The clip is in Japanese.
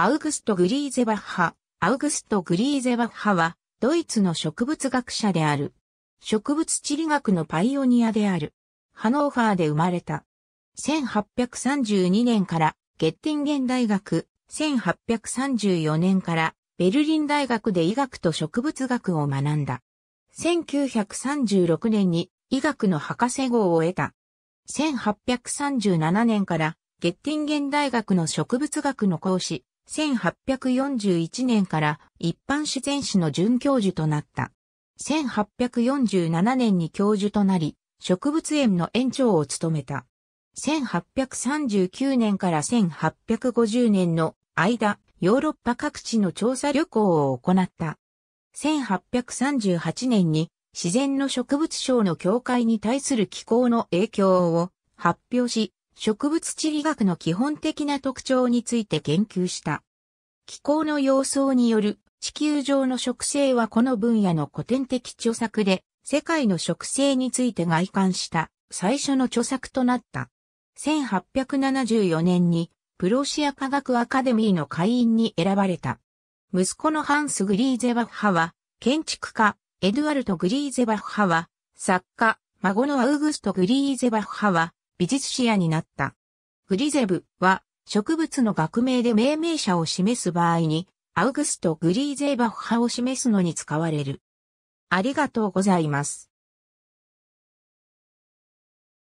アウグスト・グリーゼバッハ。アウグスト・グリーゼバッハは、ドイツの植物学者である。植物地理学のパイオニアである。ハノーファーで生まれた。1832年からゲッティンゲン大学、1834年からベルリン大学で医学と植物学を学んだ。1936年に医学の博士号を得た。1837年からゲッティンゲン大学の植物学の講師、1841年から一般自然史の准教授となった。1847年に教授となり、植物園の園長を務めた。1839年から1850年の間、ヨーロッパ各地の調査旅行を行った。1838年に自然の植物省の境界に対する気候の影響を発表し、植物地理学の基本的な特徴について研究した。気候の様相による地球上の植生はこの分野の古典的著作で、世界の植生について外観した最初の著作となった。1874年にプロシア科学アカデミーの会員に選ばれた。息子のハンス・グリーゼバッハは、建築家、エドワルト・グリーゼバッハは、作家、孫のアウグスト・グリーゼバッハは、美術視野になった。グリゼブは植物の学名で命名者を示す場合に、アウグスト・グリーゼーバッハを示すのに使われる。ありがとうございます。